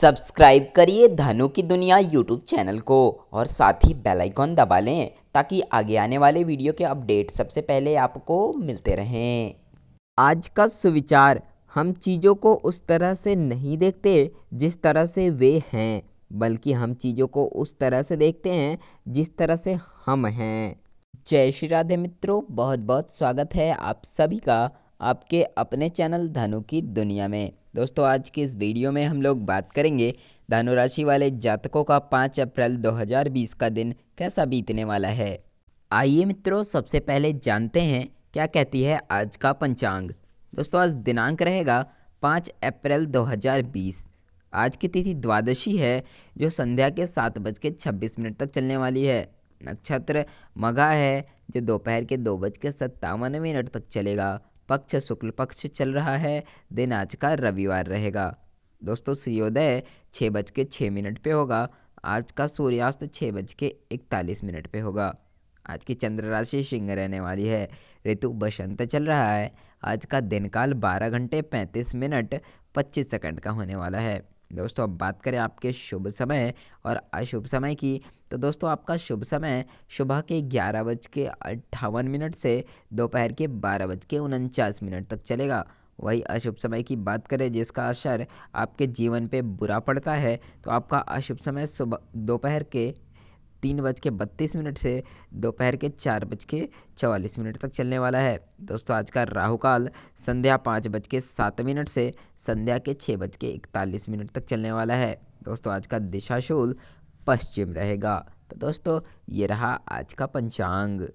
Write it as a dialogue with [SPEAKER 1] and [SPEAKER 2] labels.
[SPEAKER 1] subscribe करिए धनु की दुनिया यूट्यूब चैनल को और साथ ही बेल आइकॉन दबा लें ताकि आगे आने वाले वीडियो के अपडेट सबसे पहले आपको मिलते रहें आज का सुविचार हम चीज़ों को उस तरह से नहीं देखते जिस तरह से वे हैं बल्कि हम चीज़ों को उस तरह से देखते हैं जिस तरह से हम हैं जय श्री राधे मित्रों बहुत बहुत स्वागत है आप सभी का आपके अपने चैनल धनु की दुनिया में दोस्तों आज के इस वीडियो में हम लोग बात करेंगे धनु राशि वाले जातकों का 5 अप्रैल 2020 का दिन कैसा बीतने वाला है आइए मित्रों सबसे पहले जानते हैं क्या कहती है आज का पंचांग दोस्तों आज दिनांक रहेगा 5 अप्रैल 2020 आज की तिथि द्वादशी है जो संध्या के सात बज के छब्बीस मिनट तक चलने वाली है नक्षत्र मघा है जो दोपहर के दो बज के सत्तावन मिनट तक चलेगा पक्ष शुक्ल पक्ष चल रहा है दिन आज का रविवार रहेगा दोस्तों सूर्योदय छः बज के छः मिनट पे होगा आज का सूर्यास्त छः बज के इकतालीस मिनट पे होगा आज की चंद्र राशि सिंह रहने वाली है ऋतु बसंत चल रहा है आज का दिनकाल बारह घंटे पैंतीस मिनट पच्चीस सेकंड का होने वाला है दोस्तों अब बात करें आपके शुभ समय और अशुभ समय की तो दोस्तों आपका शुभ समय सुबह के ग्यारह बज के अट्ठावन मिनट से दोपहर के बारह बज के उनचास मिनट तक चलेगा वही अशुभ समय की बात करें जिसका असर आपके जीवन पे बुरा पड़ता है तो आपका अशुभ समय सुबह दोपहर के तीन बज के बत्तीस मिनट से दोपहर के चार बज के चवालीस मिनट तक चलने वाला है दोस्तों आज का राहु काल संध्या पाँच बज के सात मिनट से संध्या के छः बज के इकतालीस मिनट तक चलने वाला है दोस्तों आज का दिशाशूल पश्चिम रहेगा तो दोस्तों ये रहा आज का पंचांग